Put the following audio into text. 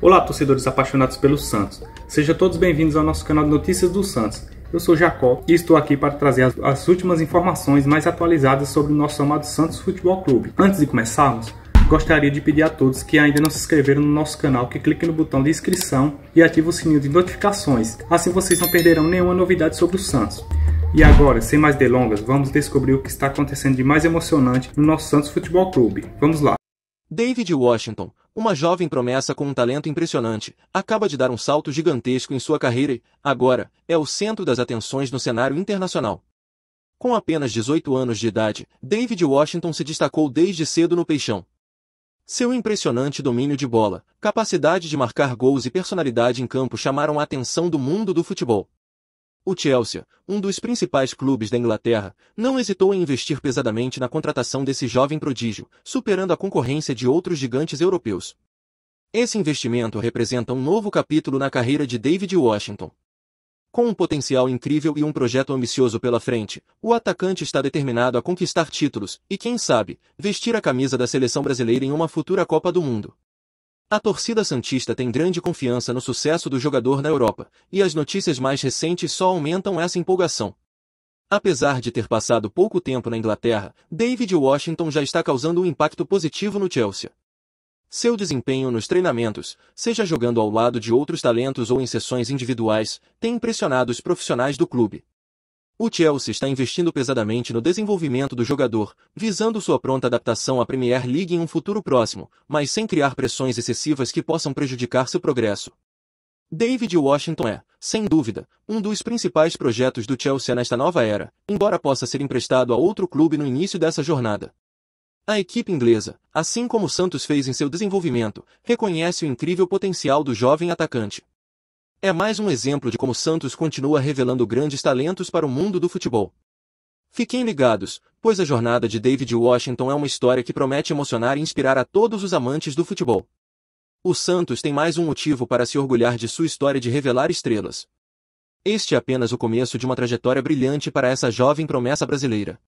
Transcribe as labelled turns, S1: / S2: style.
S1: Olá, torcedores apaixonados pelo Santos. Sejam todos bem-vindos ao nosso canal de Notícias do Santos. Eu sou Jacó e estou aqui para trazer as, as, últimas informações mais atualizadas sobre o nosso amado Santos Futebol Clube. Antes de começarmos, gostaria de pedir a todos que ainda não se inscreveram no nosso canal que cliquem no botão de inscrição e ativem o sininho de notificações. Assim vocês não perderão nenhuma novidade sobre o Santos. E agora, sem mais delongas, vamos descobrir o que está acontecendo de mais emocionante no nosso Santos Futebol Clube. Vamos lá.
S2: David Washington, uma jovem promessa com um talento impressionante, acaba de dar um salto gigantesco em sua carreira e, agora, é o centro das atenções no cenário internacional. Com apenas 18 anos de idade, David Washington se destacou desde cedo no peixão. Seu impressionante domínio de bola, capacidade de marcar gols e personalidade em campo chamaram a atenção do mundo do futebol. O Chelsea, um dos principais clubes da Inglaterra, não hesitou em investir pesadamente na contratação desse jovem prodígio, superando a concorrência de outros gigantes europeus. Esse investimento representa um novo capítulo na carreira de David Washington. Com um potencial incrível e um projeto ambicioso pela frente, o atacante está determinado a conquistar títulos e, quem sabe, vestir a camisa da seleção brasileira em uma futura Copa do Mundo. A torcida Santista tem grande confiança no sucesso do jogador na Europa, e as notícias mais recentes só aumentam essa empolgação. Apesar de ter passado pouco tempo na Inglaterra, David Washington já está causando um impacto positivo no Chelsea. Seu desempenho nos treinamentos, seja jogando ao lado de outros talentos ou em sessões individuais, tem impressionado os profissionais do clube. O Chelsea está investindo pesadamente no desenvolvimento do jogador, visando sua pronta adaptação à Premier League em um futuro próximo, mas sem criar pressões excessivas que possam prejudicar seu progresso. David Washington é, sem dúvida, um dos principais projetos do Chelsea nesta nova era, embora possa ser emprestado a outro clube no início dessa jornada. A equipe inglesa, assim como Santos fez em seu desenvolvimento, reconhece o incrível potencial do jovem atacante. É mais um exemplo de como Santos continua revelando grandes talentos para o mundo do futebol. Fiquem ligados, pois a jornada de David Washington é uma história que promete emocionar e inspirar a todos os amantes do futebol. O Santos tem mais um motivo para se orgulhar de sua história de revelar estrelas. Este é apenas o começo de uma trajetória brilhante para essa jovem promessa brasileira.